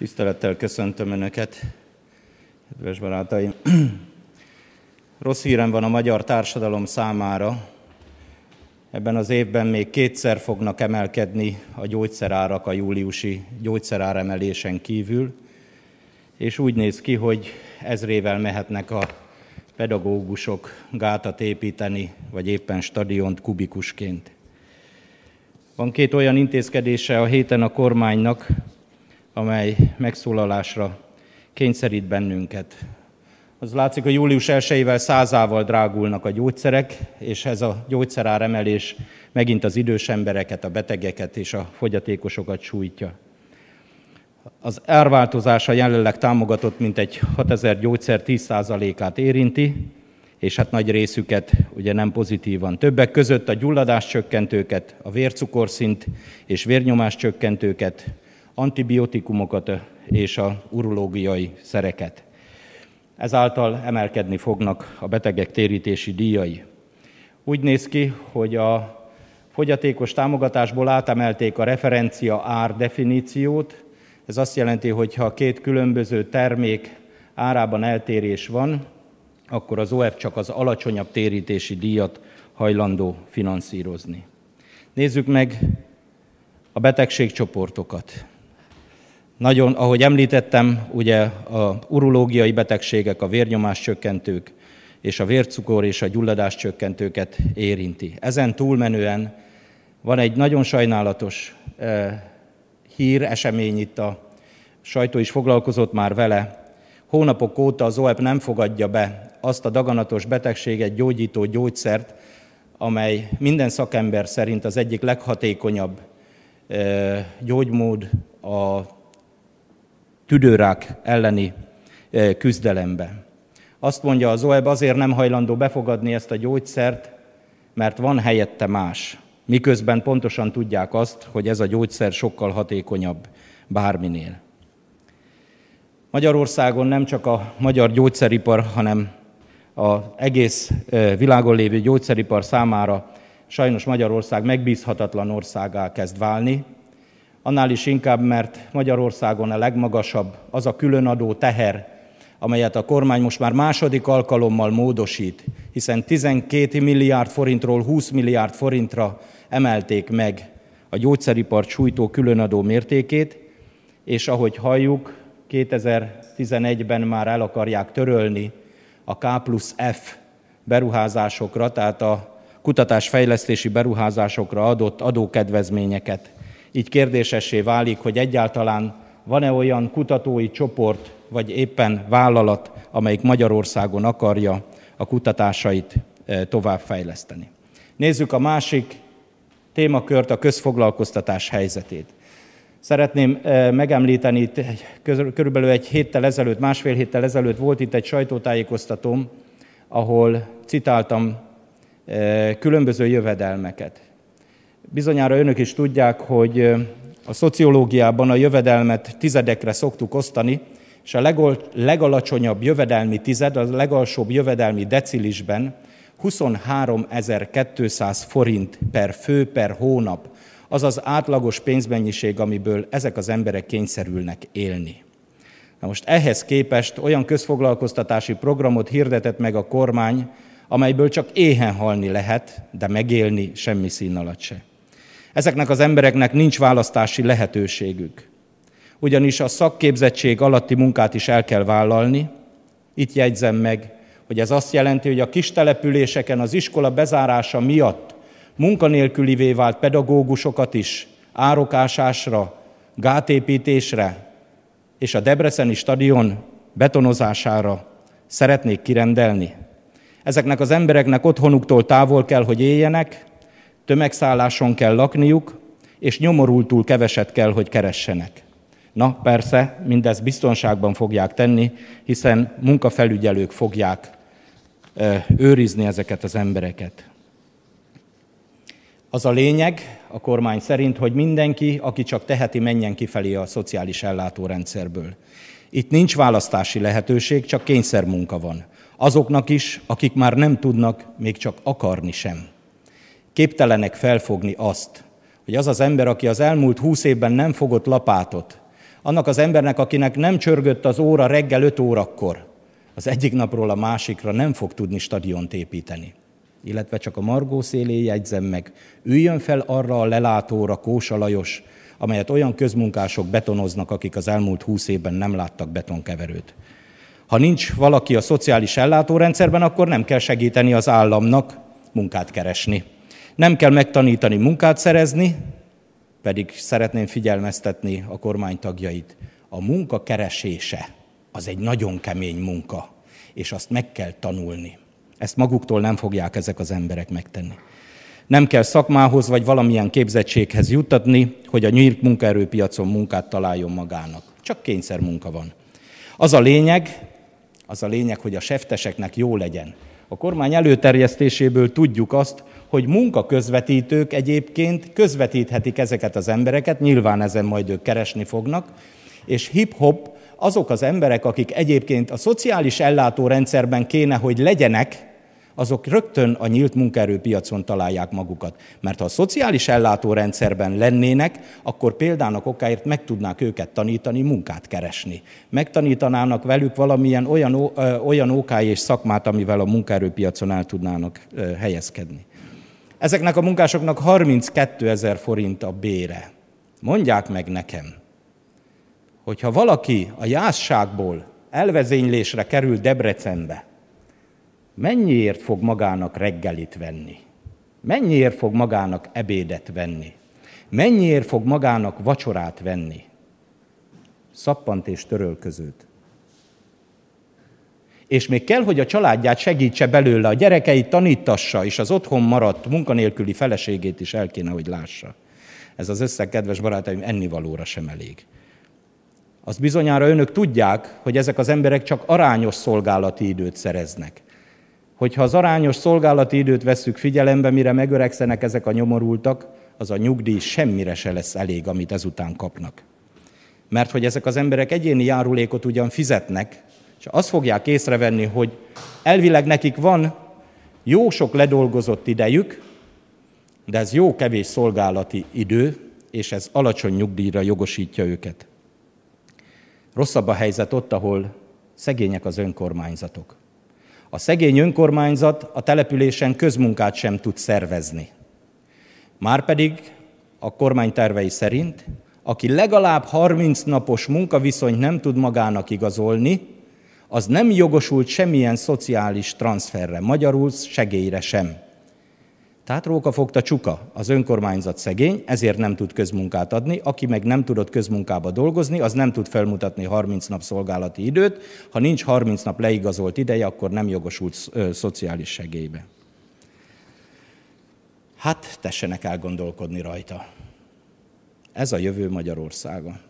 Tisztelettel köszöntöm Önöket, kedves barátaim. Rossz hírem van a magyar társadalom számára. Ebben az évben még kétszer fognak emelkedni a gyógyszerárak a júliusi gyógyszeráremelésen kívül, és úgy néz ki, hogy ezrével mehetnek a pedagógusok gátat építeni, vagy éppen stadiont kubikusként. Van két olyan intézkedése a héten a kormánynak, amely megszólalásra kényszerít bennünket. Az látszik, hogy július 1-ével százával drágulnak a gyógyszerek, és ez a gyógyszeráremelés megint az idős embereket, a betegeket és a fogyatékosokat sújtja. Az árváltozása jelenleg támogatott mintegy 6000 gyógyszer 10%-át érinti, és hát nagy részüket ugye nem pozitívan. Többek között a gyulladás csökkentőket, a vércukorszint és vérnyomás csökkentőket, antibiotikumokat és a urológiai szereket. Ezáltal emelkedni fognak a betegek térítési díjai. Úgy néz ki, hogy a fogyatékos támogatásból átemelték a referencia ár definíciót. Ez azt jelenti, hogy ha két különböző termék árában eltérés van, akkor az OF csak az alacsonyabb térítési díjat hajlandó finanszírozni. Nézzük meg a betegségcsoportokat. Nagyon, ahogy említettem, ugye a urológiai betegségek, a vérnyomás csökkentők és a vércukor és a gyulladás csökkentőket érinti. Ezen túlmenően van egy nagyon sajnálatos eh, hír, esemény itt a sajtó is foglalkozott már vele. Hónapok óta az OEP nem fogadja be azt a daganatos betegséget gyógyító gyógyszert, amely minden szakember szerint az egyik leghatékonyabb eh, gyógymód a tüdőrák elleni eh, küzdelembe. Azt mondja az OEB, azért nem hajlandó befogadni ezt a gyógyszert, mert van helyette más. Miközben pontosan tudják azt, hogy ez a gyógyszer sokkal hatékonyabb bárminél. Magyarországon nem csak a magyar gyógyszeripar, hanem az egész eh, világon lévő gyógyszeripar számára sajnos Magyarország megbízhatatlan országá kezd válni, Annál is inkább, mert Magyarországon a legmagasabb az a különadó teher, amelyet a kormány most már második alkalommal módosít, hiszen 12 milliárd forintról 20 milliárd forintra emelték meg a gyógyszeripar sújtó különadó mértékét, és ahogy halljuk, 2011-ben már el akarják törölni a K plusz F beruházásokra, tehát a kutatásfejlesztési beruházásokra adott adókedvezményeket. Így kérdésessé válik, hogy egyáltalán van-e olyan kutatói csoport, vagy éppen vállalat, amelyik Magyarországon akarja a kutatásait e, továbbfejleszteni. Nézzük a másik témakört, a közfoglalkoztatás helyzetét. Szeretném e, megemlíteni, itt körülbelül egy héttel ezelőtt, másfél héttel ezelőtt volt itt egy sajtótájékoztatóm, ahol citáltam e, különböző jövedelmeket. Bizonyára önök is tudják, hogy a szociológiában a jövedelmet tizedekre szoktuk osztani, és a legol- legalacsonyabb jövedelmi tized, a legalsóbb jövedelmi decilisben 23.200 forint per fő per hónap, az az átlagos pénzmennyiség, amiből ezek az emberek kényszerülnek élni. Na most ehhez képest olyan közfoglalkoztatási programot hirdetett meg a kormány, amelyből csak éhen halni lehet, de megélni semmi szín alatt se. Ezeknek az embereknek nincs választási lehetőségük. Ugyanis a szakképzettség alatti munkát is el kell vállalni. Itt jegyzem meg, hogy ez azt jelenti, hogy a kis településeken az iskola bezárása miatt munkanélkülivé vált pedagógusokat is árokásásra, gátépítésre és a Debreceni stadion betonozására szeretnék kirendelni. Ezeknek az embereknek otthonuktól távol kell, hogy éljenek, Tömegszálláson kell lakniuk, és nyomorultul keveset kell, hogy keressenek. Na, persze, mindezt biztonságban fogják tenni, hiszen munkafelügyelők fogják őrizni ezeket az embereket. Az a lényeg a kormány szerint, hogy mindenki, aki csak teheti, menjen kifelé a szociális ellátórendszerből. Itt nincs választási lehetőség, csak kényszermunka van. Azoknak is, akik már nem tudnak még csak akarni sem. Képtelenek felfogni azt, hogy az az ember, aki az elmúlt húsz évben nem fogott lapátot, annak az embernek, akinek nem csörgött az óra reggel 5 órakor, az egyik napról a másikra nem fog tudni stadiont építeni. Illetve csak a Margó szélé jegyzem meg, üljön fel arra a lelátóra Kósa Lajos, amelyet olyan közmunkások betonoznak, akik az elmúlt húsz évben nem láttak betonkeverőt. Ha nincs valaki a szociális ellátórendszerben, akkor nem kell segíteni az államnak munkát keresni. Nem kell megtanítani munkát szerezni, pedig szeretném figyelmeztetni a kormány tagjait. A munka keresése az egy nagyon kemény munka, és azt meg kell tanulni. Ezt maguktól nem fogják ezek az emberek megtenni. Nem kell szakmához vagy valamilyen képzettséghez jutatni, hogy a nyílt munkaerőpiacon munkát találjon magának. Csak kényszer munka van. Az a lényeg, az a lényeg, hogy a sefteseknek jó legyen. A kormány előterjesztéséből tudjuk azt, hogy munkaközvetítők egyébként közvetíthetik ezeket az embereket, nyilván ezen majd ők keresni fognak, és hip-hop azok az emberek, akik egyébként a szociális ellátórendszerben kéne, hogy legyenek, azok rögtön a nyílt munkaerőpiacon találják magukat. Mert ha a szociális ellátórendszerben lennének, akkor példának okáért meg tudnák őket tanítani, munkát keresni. Megtanítanának velük valamilyen olyan, ö, olyan okáj és szakmát, amivel a munkaerőpiacon el tudnának ö, helyezkedni. Ezeknek a munkásoknak 32 ezer forint a bére. Mondják meg nekem, hogyha valaki a jászságból elvezénylésre kerül Debrecenbe, mennyiért fog magának reggelit venni? Mennyiért fog magának ebédet venni? Mennyiért fog magának vacsorát venni? Szappant és törölközőt. És még kell, hogy a családját segítse belőle, a gyerekeit tanítassa, és az otthon maradt munkanélküli feleségét is el kéne, hogy lássa. Ez az összeg, kedves barátaim, ennivalóra sem elég. Azt bizonyára önök tudják, hogy ezek az emberek csak arányos szolgálati időt szereznek hogyha az arányos szolgálati időt vesszük figyelembe, mire megöregszenek ezek a nyomorultak, az a nyugdíj semmire se lesz elég, amit ezután kapnak. Mert hogy ezek az emberek egyéni járulékot ugyan fizetnek, és azt fogják észrevenni, hogy elvileg nekik van jó sok ledolgozott idejük, de ez jó kevés szolgálati idő, és ez alacsony nyugdíjra jogosítja őket. Rosszabb a helyzet ott, ahol szegények az önkormányzatok. A szegény önkormányzat a településen közmunkát sem tud szervezni. Márpedig a kormány tervei szerint, aki legalább 30 napos munkaviszony nem tud magának igazolni, az nem jogosult semmilyen szociális transferre, magyarul segélyre sem. Tehát fogta csuka, az önkormányzat szegény, ezért nem tud közmunkát adni, aki meg nem tudott közmunkába dolgozni, az nem tud felmutatni 30 nap szolgálati időt, ha nincs 30 nap leigazolt ideje, akkor nem jogosult szociális segélybe. Hát tessenek elgondolkodni rajta. Ez a jövő Magyarországon.